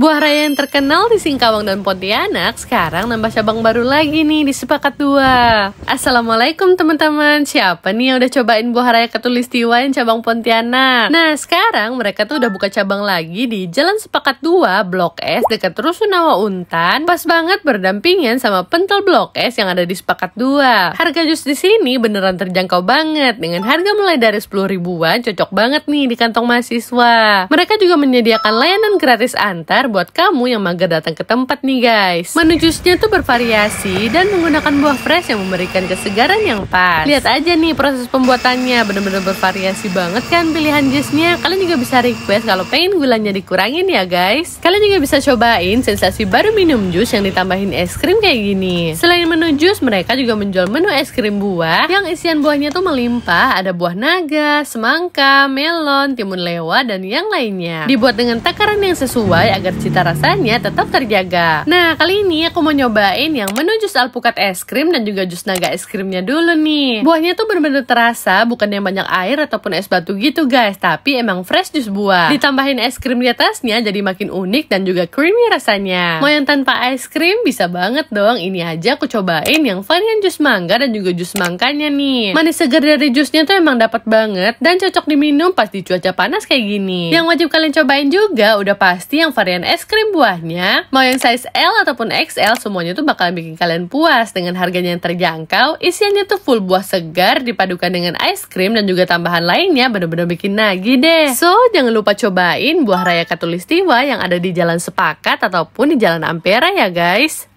Buah raya yang terkenal di Singkawang dan Pontianak sekarang nambah cabang baru lagi nih di Sepakat 2. Assalamualaikum teman-teman, siapa nih yang udah cobain buah raya katulistiwa yang cabang Pontianak? Nah sekarang mereka tuh udah buka cabang lagi di Jalan Sepakat 2, Blok S dekat Rusunawa Untan. Pas banget berdampingan sama pentol Blok S yang ada di Sepakat 2. Harga jus di sini beneran terjangkau banget dengan harga mulai dari 10 ribuan cocok banget nih di kantong mahasiswa. Mereka juga menyediakan layanan gratis antar buat kamu yang mager datang ke tempat nih guys. Menu jusnya tuh bervariasi dan menggunakan buah fresh yang memberikan kesegaran yang pas. Lihat aja nih proses pembuatannya, bener-bener bervariasi banget kan pilihan jusnya. Kalian juga bisa request kalau pengen gulanya dikurangin ya guys. Kalian juga bisa cobain sensasi baru minum jus yang ditambahin es krim kayak gini. Selain menu jus, mereka juga menjual menu es krim buah yang isian buahnya tuh melimpah. Ada buah naga, semangka, melon, timun lewa, dan yang lainnya. Dibuat dengan takaran yang sesuai agar cita rasanya tetap terjaga. Nah, kali ini aku mau nyobain yang menu jus alpukat es krim dan juga jus naga es krimnya dulu nih. Buahnya tuh bener-bener terasa, bukan yang banyak air ataupun es batu gitu guys, tapi emang fresh jus buah. Ditambahin es krim di atasnya jadi makin unik dan juga creamy rasanya. Mau yang tanpa es krim bisa banget dong, ini aja aku cobain yang varian jus mangga dan juga jus mangkanya nih. Manis segar dari jusnya tuh emang dapat banget dan cocok diminum pas di cuaca panas kayak gini. Yang wajib kalian cobain juga udah pasti yang varian pengen es krim buahnya, mau yang size L ataupun XL, semuanya tuh bakal bikin kalian puas dengan harganya yang terjangkau, isiannya tuh full buah segar dipadukan dengan es krim dan juga tambahan lainnya bener-bener bikin nagih deh. So, jangan lupa cobain buah raya katulistiwa yang ada di Jalan Sepakat ataupun di Jalan Ampera ya guys.